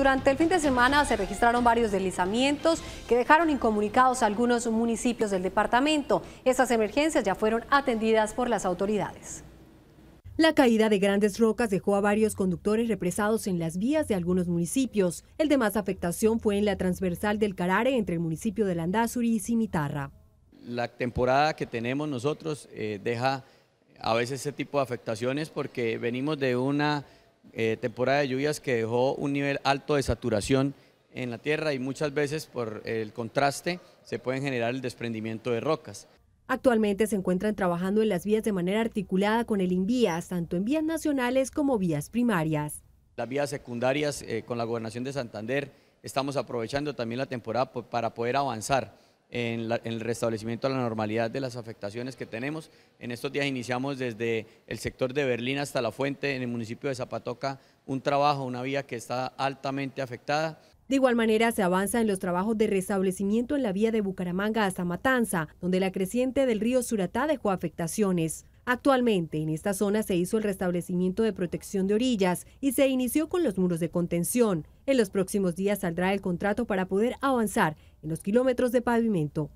durante el fin de semana se registraron varios deslizamientos que dejaron incomunicados a algunos municipios del departamento. Estas emergencias ya fueron atendidas por las autoridades. La caída de grandes rocas dejó a varios conductores represados en las vías de algunos municipios. El de más afectación fue en la transversal del Carare entre el municipio de Landazuri y Cimitarra. La temporada que tenemos nosotros eh, deja a veces ese tipo de afectaciones porque venimos de una eh, temporada de lluvias que dejó un nivel alto de saturación en la tierra y muchas veces por el contraste se pueden generar el desprendimiento de rocas. Actualmente se encuentran trabajando en las vías de manera articulada con el invías tanto en vías nacionales como vías primarias. Las vías secundarias eh, con la Gobernación de Santander estamos aprovechando también la temporada para poder avanzar en, el restablecimiento a la normalidad de las afectaciones que tenemos. En estos días iniciamos desde el sector de Berlín hasta La Fuente, en el municipio de Zapatoca, un trabajo, una vía que está altamente afectada. De igual manera, se avanza en los trabajos de restablecimiento en la vía de Bucaramanga hasta Matanza, donde la creciente del río Suratá dejó afectaciones. Actualmente en esta zona se hizo el restablecimiento de protección de orillas y se inició con los muros de contención. En los próximos días saldrá el contrato para poder avanzar en los kilómetros de pavimento.